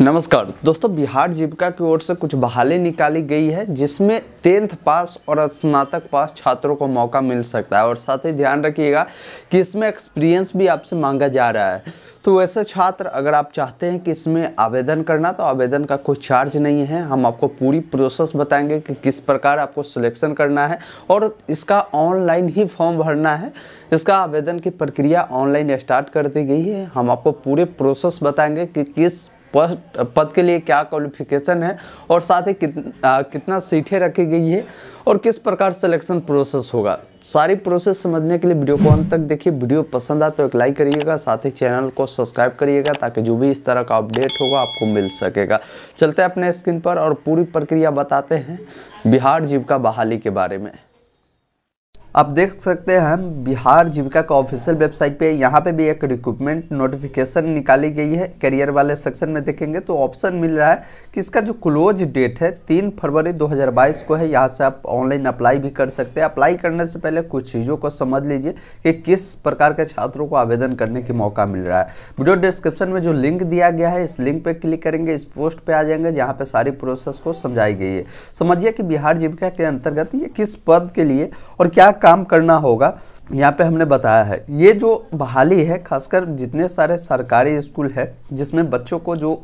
नमस्कार दोस्तों बिहार जीविका की ओर से कुछ बहाली निकाली गई है जिसमें टेंथ पास और स्नातक पास छात्रों को मौका मिल सकता है और साथ ही ध्यान रखिएगा कि इसमें एक्सपीरियंस भी आपसे मांगा जा रहा है तो वैसे छात्र अगर आप चाहते हैं कि इसमें आवेदन करना तो आवेदन का कोई चार्ज नहीं है हम आपको पूरी प्रोसेस बताएंगे कि किस प्रकार आपको सिलेक्शन करना है और इसका ऑनलाइन ही फॉर्म भरना है इसका आवेदन की प्रक्रिया ऑनलाइन स्टार्ट कर दी गई है हम आपको पूरे प्रोसेस बताएंगे कि किस पोस्ट पद के लिए क्या क्वालिफिकेशन है और साथ ही कित, कितना सीटें रखी गई है और किस प्रकार सिलेक्शन प्रोसेस होगा सारी प्रोसेस समझने के लिए वीडियो को अंत तक देखिए वीडियो पसंद आए तो एक लाइक करिएगा साथ ही चैनल को सब्सक्राइब करिएगा ताकि जो भी इस तरह का अपडेट होगा आपको मिल सकेगा चलते हैं अपने स्क्रीन पर और पूरी प्रक्रिया बताते हैं बिहार जीविका बहाली के बारे में आप देख सकते हैं बिहार जीविका का ऑफिशियल वेबसाइट पे यहाँ पे भी एक रिक्रूटमेंट नोटिफिकेशन निकाली गई है करियर वाले सेक्शन में देखेंगे तो ऑप्शन मिल रहा है कि इसका जो क्लोज डेट है तीन फरवरी 2022 को है यहाँ से आप ऑनलाइन अप्लाई भी कर सकते हैं अप्लाई करने से पहले कुछ चीज़ों को समझ लीजिए कि किस प्रकार के छात्रों को आवेदन करने की मौका मिल रहा है वीडियो डिस्क्रिप्शन में जो लिंक दिया गया है इस लिंक पर क्लिक करेंगे इस पोस्ट पर आ जाएंगे जहाँ पर सारी प्रोसेस को समझाई गई है समझिए कि बिहार जीविका के अंतर्गत ये किस पद के लिए और क्या काम करना होगा यहाँ पे हमने बताया है ये जो बहाली है खासकर जितने सारे सरकारी स्कूल है जिसमें बच्चों को जो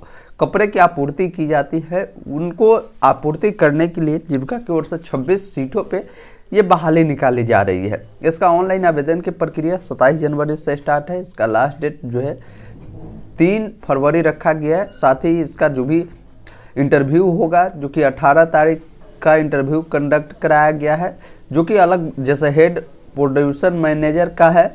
कपड़े की आपूर्ति की जाती है उनको आपूर्ति करने के लिए जीविका की ओर से 26 सीटों पे ये बहाली निकाली जा रही है इसका ऑनलाइन आवेदन की प्रक्रिया सत्ताईस जनवरी से स्टार्ट है इसका लास्ट डेट जो है तीन फरवरी रखा गया है साथ ही इसका जो भी इंटरव्यू होगा जो कि 18 तारीख का इंटरव्यू कंडक्ट कराया गया है जो कि अलग जैसे हेड प्रोड्यूसर मैनेजर का है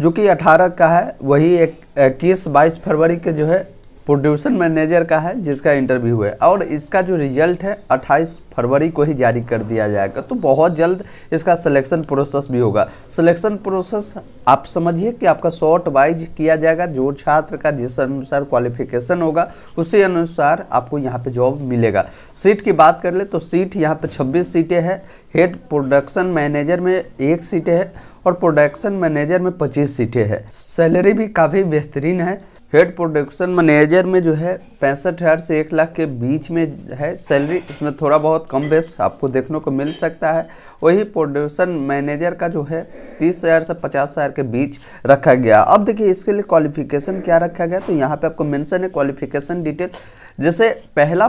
जो कि 18 का है वही एक इक्कीस बाईस फरवरी के जो है प्रोड्यूसर मैनेजर का है जिसका इंटरव्यू है और इसका जो रिजल्ट है 28 फरवरी को ही जारी कर दिया जाएगा तो बहुत जल्द इसका सिलेक्शन प्रोसेस भी होगा सिलेक्शन प्रोसेस आप समझिए कि आपका शॉर्ट वाइज किया जाएगा जो छात्र का जिस अनुसार क्वालिफिकेशन होगा उसी अनुसार आपको यहाँ पे जॉब मिलेगा सीट की बात कर ले तो सीट यहाँ पर छब्बीस सीटें हैं हेड प्रोडक्शन मैनेजर में एक सीटें हैं और प्रोडक्शन मैनेजर में 25 सीटें हैं सैलरी भी काफ़ी बेहतरीन है हेड प्रोडक्शन मैनेजर में जो है पैंसठ हज़ार से एक लाख के बीच में है सैलरी इसमें थोड़ा बहुत कम बेस आपको देखने को मिल सकता है वही प्रोडक्शन मैनेजर का जो है तीस हज़ार से पचास हज़ार के बीच रखा गया अब देखिए इसके लिए क्वालिफिकेशन क्या रखा गया तो यहाँ पे आपको मेंशन है क्वालिफिकेशन डिटेल जैसे पहला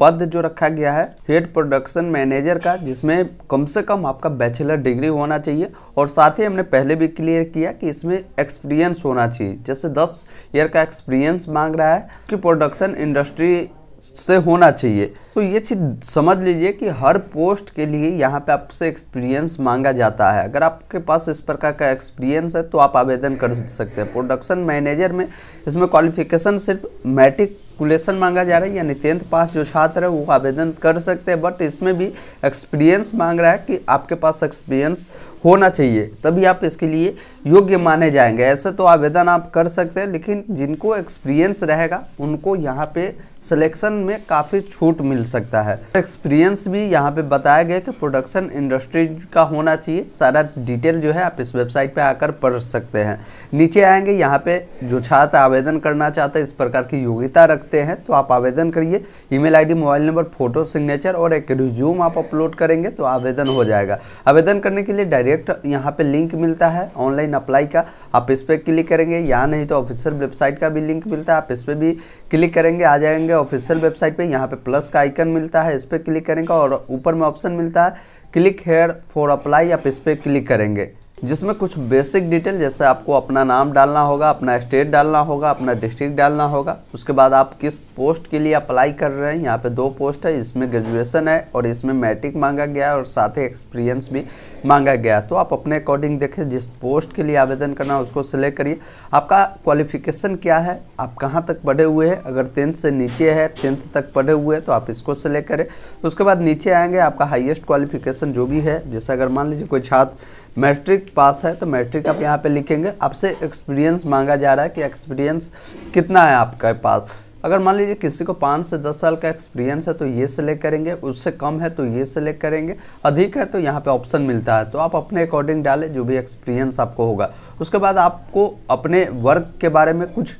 पद जो रखा गया है हेड प्रोडक्शन मैनेजर का जिसमें कम से कम आपका बैचलर डिग्री होना चाहिए और साथ ही हमने पहले भी क्लियर किया कि इसमें एक्सपीरियंस होना चाहिए जैसे 10 ईयर का एक्सपीरियंस मांग रहा है कि प्रोडक्शन इंडस्ट्री से होना चाहिए तो ये चीज़ समझ लीजिए कि हर पोस्ट के लिए यहाँ पे आपसे एक्सपीरियंस मांगा जाता है अगर आपके पास इस प्रकार का एक्सपीरियंस है तो आप आवेदन कर सकते हैं प्रोडक्शन मैनेजर में इसमें क्वालिफिकेशन सिर्फ मैट्रिक कैलकुलेशन मांगा जा रहा है यानी टेंथ पास जो छात्र है वो आवेदन कर सकते हैं बट इसमें भी एक्सपीरियंस मांग रहा है कि आपके पास एक्सपीरियंस होना चाहिए तभी आप इसके लिए योग्य माने जाएंगे ऐसे तो आवेदन आप कर सकते हैं लेकिन जिनको एक्सपीरियंस रहेगा उनको यहाँ पे सिलेक्शन में काफ़ी छूट मिल सकता है एक्सपीरियंस भी यहाँ पे बताया गया कि प्रोडक्शन इंडस्ट्री का होना चाहिए सारा डिटेल जो है आप इस वेबसाइट पे आकर पढ़ सकते हैं नीचे आएंगे यहाँ पे जो छात्र आवेदन करना चाहते हैं इस प्रकार की योग्यता रख सकते हैं तो आप आवेदन करिए email ID mobile number photo signature और एक रिज्यूम आप अपलोड करेंगे तो आवेदन हो जाएगा आवेदन करने के लिए डायरेक्ट यहाँ पर लिंक मिलता है ऑनलाइन अप्लाई का आप इस पर क्लिक करेंगे या नहीं तो ऑफिशियल वेबसाइट का भी लिंक मिलता है आप इस पर भी क्लिक करेंगे आ जाएंगे ऑफिशियल वेबसाइट पे यहाँ पे प्लस का आइकन मिलता है इस पर क्लिक करेंगे और ऊपर में ऑप्शन मिलता है क्लिक हेयर फॉर अप्लाई आप इस पर क्लिक करेंगे जिसमें कुछ बेसिक डिटेल जैसे आपको अपना नाम डालना होगा अपना स्टेट डालना होगा अपना डिस्ट्रिक्ट डालना होगा उसके बाद आप किस पोस्ट के लिए अप्लाई कर रहे हैं यहाँ पे दो पोस्ट है इसमें ग्रेजुएशन है और इसमें मैट्रिक मांगा गया है और साथ ही एक्सपीरियंस भी मांगा गया है तो आप अपने अकॉर्डिंग देखें जिस पोस्ट के लिए आवेदन करना है उसको सिलेक्ट करिए आपका क्वालिफिकेशन क्या है आप कहाँ तक पढ़े हुए हैं अगर टेंथ से नीचे है टेंथ तक पढ़े हुए हैं तो आप इसको सिलेक्ट करें उसके बाद नीचे आएँगे आपका हाइएस्ट क्वालिफिकेशन जो भी है जैसे अगर मान लीजिए कोई छात्र मैट्रिक पास है तो मैट्रिक आप यहाँ पे लिखेंगे आपसे एक्सपीरियंस मांगा जा रहा है कि एक्सपीरियंस कितना है आपके पास अगर मान लीजिए किसी को पाँच से दस साल का एक्सपीरियंस है तो ये सेलेक्ट करेंगे उससे कम है तो ये सेलेक्ट करेंगे अधिक है तो यहाँ पे ऑप्शन मिलता है तो आप अपने अकॉर्डिंग डालें जो भी एक्सपीरियंस आपको होगा उसके बाद आपको अपने वर्क के बारे में कुछ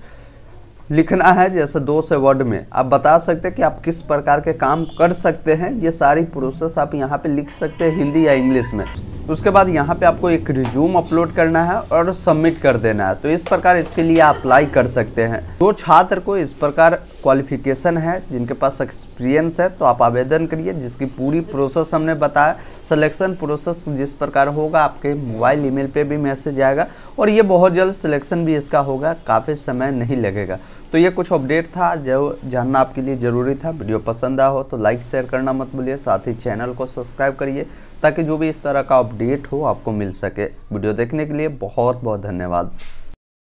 लिखना है जैसे दो से वर्ड में आप बता सकते हैं कि आप किस प्रकार के काम कर सकते हैं ये सारी प्रोसेस आप यहाँ पे लिख सकते हैं हिंदी या इंग्लिश में उसके बाद यहाँ पे आपको एक रिज्यूम अपलोड करना है और सबमिट कर देना है तो इस प्रकार इसके लिए अप्लाई कर सकते हैं जो तो छात्र को इस प्रकार क्वालिफिकेशन है जिनके पास एक्सपीरियंस है तो आप आवेदन करिए जिसकी पूरी प्रोसेस हमने बताया सिलेक्शन प्रोसेस जिस प्रकार होगा आपके मोबाइल ईमेल पे भी मैसेज आएगा और ये बहुत जल्द सिलेक्शन भी इसका होगा काफ़ी समय नहीं लगेगा तो ये कुछ अपडेट था जो जानना आपके लिए ज़रूरी था वीडियो पसंद आया हो तो लाइक शेयर करना मत भूलिए साथ ही चैनल को सब्सक्राइब करिए ताकि जो भी इस तरह का अपडेट हो आपको मिल सके वीडियो देखने के लिए बहुत बहुत धन्यवाद